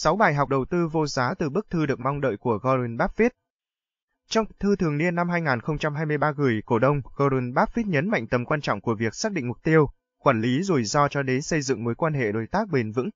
6 bài học đầu tư vô giá từ bức thư được mong đợi của Warren Buffett. Trong thư thường niên năm 2023 gửi cổ đông, Warren Buffett nhấn mạnh tầm quan trọng của việc xác định mục tiêu, quản lý rủi ro cho đến xây dựng mối quan hệ đối tác bền vững.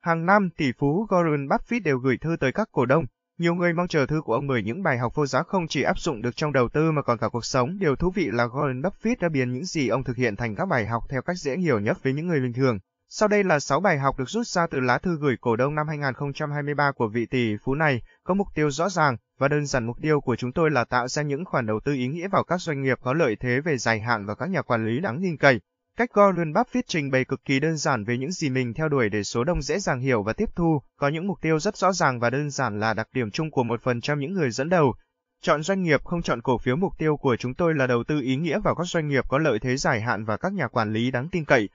Hàng năm, tỷ phú Warren Buffett đều gửi thư tới các cổ đông. Nhiều người mong chờ thư của ông bởi những bài học vô giá không chỉ áp dụng được trong đầu tư mà còn cả cuộc sống. Điều thú vị là Warren Buffett đã biến những gì ông thực hiện thành các bài học theo cách dễ hiểu nhất với những người bình thường. Sau đây là 6 bài học được rút ra từ lá thư gửi cổ đông năm 2023 của vị tỷ phú này, có mục tiêu rõ ràng và đơn giản mục tiêu của chúng tôi là tạo ra những khoản đầu tư ý nghĩa vào các doanh nghiệp có lợi thế về dài hạn và các nhà quản lý đáng tin cậy. Cách Gordon Buffett trình bày cực kỳ đơn giản về những gì mình theo đuổi để số đông dễ dàng hiểu và tiếp thu, có những mục tiêu rất rõ ràng và đơn giản là đặc điểm chung của một phần trong những người dẫn đầu. Chọn doanh nghiệp không chọn cổ phiếu mục tiêu của chúng tôi là đầu tư ý nghĩa vào các doanh nghiệp có lợi thế dài hạn và các nhà quản lý đáng tin cậy,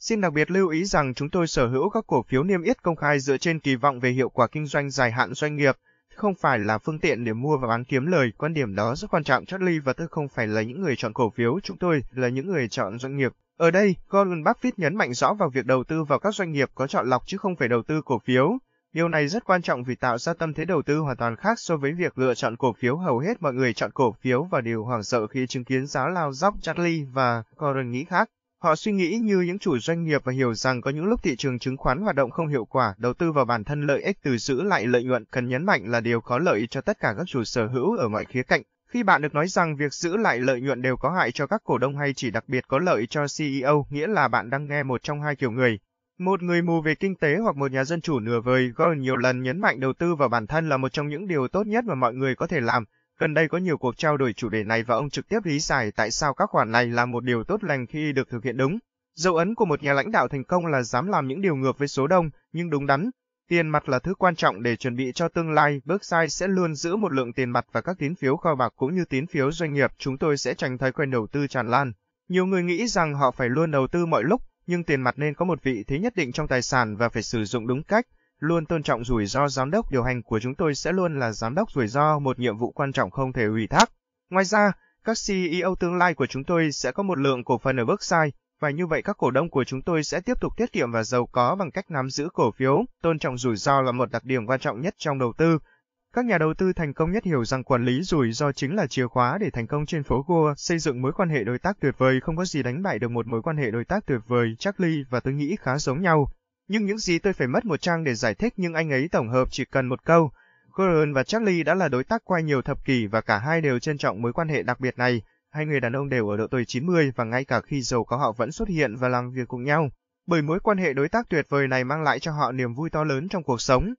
Xin đặc biệt lưu ý rằng chúng tôi sở hữu các cổ phiếu niêm yết công khai dựa trên kỳ vọng về hiệu quả kinh doanh dài hạn doanh nghiệp, không phải là phương tiện để mua và bán kiếm lời. Quan điểm đó rất quan trọng. cho Charlie và tôi không phải là những người chọn cổ phiếu, chúng tôi là những người chọn doanh nghiệp. Ở đây, Gordon Buffett nhấn mạnh rõ vào việc đầu tư vào các doanh nghiệp có chọn lọc chứ không phải đầu tư cổ phiếu. Điều này rất quan trọng vì tạo ra tâm thế đầu tư hoàn toàn khác so với việc lựa chọn cổ phiếu. Hầu hết mọi người chọn cổ phiếu và đều hoảng sợ khi chứng kiến giá lao dốc. Charlie và Gordon nghĩ khác. Họ suy nghĩ như những chủ doanh nghiệp và hiểu rằng có những lúc thị trường chứng khoán hoạt động không hiệu quả, đầu tư vào bản thân lợi ích từ giữ lại lợi nhuận cần nhấn mạnh là điều có lợi cho tất cả các chủ sở hữu ở mọi khía cạnh. Khi bạn được nói rằng việc giữ lại lợi nhuận đều có hại cho các cổ đông hay chỉ đặc biệt có lợi cho CEO, nghĩa là bạn đang nghe một trong hai kiểu người. Một người mù về kinh tế hoặc một nhà dân chủ nửa vời Gordon nhiều lần nhấn mạnh đầu tư vào bản thân là một trong những điều tốt nhất mà mọi người có thể làm. Gần đây có nhiều cuộc trao đổi chủ đề này và ông trực tiếp lý giải tại sao các khoản này là một điều tốt lành khi được thực hiện đúng. Dấu ấn của một nhà lãnh đạo thành công là dám làm những điều ngược với số đông, nhưng đúng đắn. Tiền mặt là thứ quan trọng để chuẩn bị cho tương lai, Berkshire sẽ luôn giữ một lượng tiền mặt và các tín phiếu kho bạc cũng như tín phiếu doanh nghiệp, chúng tôi sẽ tránh thói quen đầu tư tràn lan. Nhiều người nghĩ rằng họ phải luôn đầu tư mọi lúc, nhưng tiền mặt nên có một vị thế nhất định trong tài sản và phải sử dụng đúng cách luôn tôn trọng rủi ro giám đốc điều hành của chúng tôi sẽ luôn là giám đốc rủi ro một nhiệm vụ quan trọng không thể ủy thác. Ngoài ra, các CEO tương lai của chúng tôi sẽ có một lượng cổ phần ở Berkshire và như vậy các cổ đông của chúng tôi sẽ tiếp tục tiết kiệm và giàu có bằng cách nắm giữ cổ phiếu. Tôn trọng rủi ro là một đặc điểm quan trọng nhất trong đầu tư. Các nhà đầu tư thành công nhất hiểu rằng quản lý rủi ro chính là chìa khóa để thành công trên phố Goa, xây dựng mối quan hệ đối tác tuyệt vời không có gì đánh bại được một mối quan hệ đối tác tuyệt vời, Charlie và tôi nghĩ khá giống nhau. Nhưng những gì tôi phải mất một trang để giải thích nhưng anh ấy tổng hợp chỉ cần một câu. Goran và Charlie đã là đối tác qua nhiều thập kỷ và cả hai đều trân trọng mối quan hệ đặc biệt này. Hai người đàn ông đều ở độ tuổi 90 và ngay cả khi giàu có họ vẫn xuất hiện và làm việc cùng nhau. Bởi mối quan hệ đối tác tuyệt vời này mang lại cho họ niềm vui to lớn trong cuộc sống.